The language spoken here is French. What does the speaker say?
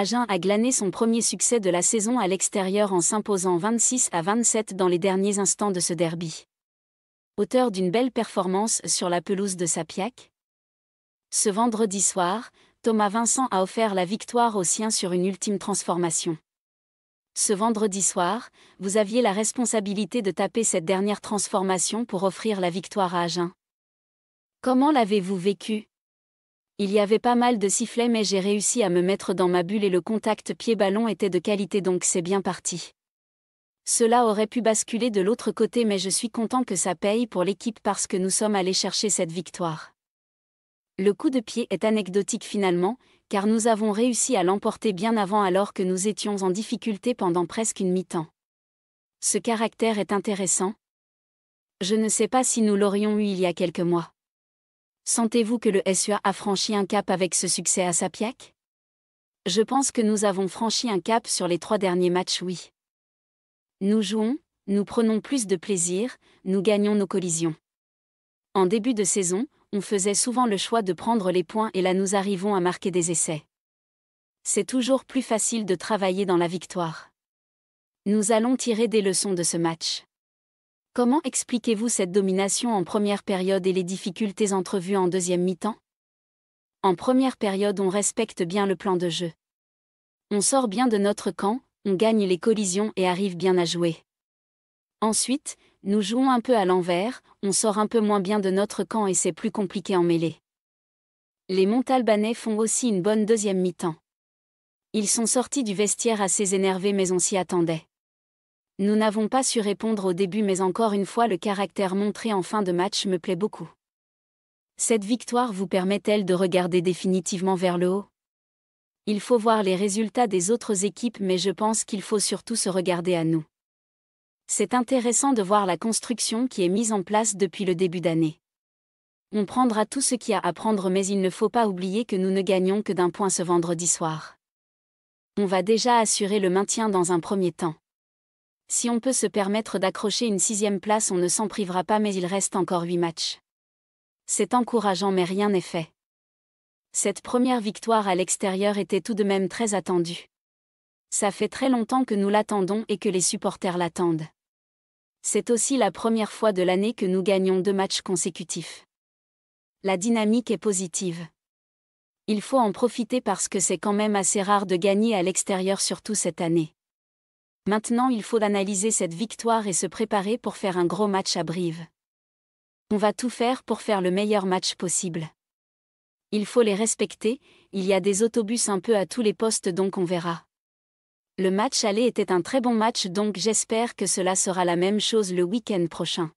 Agen a glané son premier succès de la saison à l'extérieur en s'imposant 26 à 27 dans les derniers instants de ce derby. Auteur d'une belle performance sur la pelouse de Sapiac. Ce vendredi soir, Thomas Vincent a offert la victoire aux siens sur une ultime transformation. Ce vendredi soir, vous aviez la responsabilité de taper cette dernière transformation pour offrir la victoire à Agen. Comment l'avez-vous vécu il y avait pas mal de sifflets mais j'ai réussi à me mettre dans ma bulle et le contact pied-ballon était de qualité donc c'est bien parti. Cela aurait pu basculer de l'autre côté mais je suis content que ça paye pour l'équipe parce que nous sommes allés chercher cette victoire. Le coup de pied est anecdotique finalement, car nous avons réussi à l'emporter bien avant alors que nous étions en difficulté pendant presque une mi-temps. Ce caractère est intéressant. Je ne sais pas si nous l'aurions eu il y a quelques mois. Sentez-vous que le SUA a franchi un cap avec ce succès à Sapiac Je pense que nous avons franchi un cap sur les trois derniers matchs, oui. Nous jouons, nous prenons plus de plaisir, nous gagnons nos collisions. En début de saison, on faisait souvent le choix de prendre les points et là nous arrivons à marquer des essais. C'est toujours plus facile de travailler dans la victoire. Nous allons tirer des leçons de ce match. Comment expliquez-vous cette domination en première période et les difficultés entrevues en deuxième mi-temps En première période, on respecte bien le plan de jeu. On sort bien de notre camp, on gagne les collisions et arrive bien à jouer. Ensuite, nous jouons un peu à l'envers, on sort un peu moins bien de notre camp et c'est plus compliqué en mêlée. Les Montalbanais font aussi une bonne deuxième mi-temps. Ils sont sortis du vestiaire assez énervés mais on s'y attendait. Nous n'avons pas su répondre au début mais encore une fois le caractère montré en fin de match me plaît beaucoup. Cette victoire vous permet-elle de regarder définitivement vers le haut Il faut voir les résultats des autres équipes mais je pense qu'il faut surtout se regarder à nous. C'est intéressant de voir la construction qui est mise en place depuis le début d'année. On prendra tout ce qu'il y a à prendre mais il ne faut pas oublier que nous ne gagnons que d'un point ce vendredi soir. On va déjà assurer le maintien dans un premier temps. Si on peut se permettre d'accrocher une sixième place, on ne s'en privera pas, mais il reste encore huit matchs. C'est encourageant, mais rien n'est fait. Cette première victoire à l'extérieur était tout de même très attendue. Ça fait très longtemps que nous l'attendons et que les supporters l'attendent. C'est aussi la première fois de l'année que nous gagnons deux matchs consécutifs. La dynamique est positive. Il faut en profiter parce que c'est quand même assez rare de gagner à l'extérieur surtout cette année. Maintenant il faut analyser cette victoire et se préparer pour faire un gros match à Brive. On va tout faire pour faire le meilleur match possible. Il faut les respecter, il y a des autobus un peu à tous les postes donc on verra. Le match aller était un très bon match donc j'espère que cela sera la même chose le week-end prochain.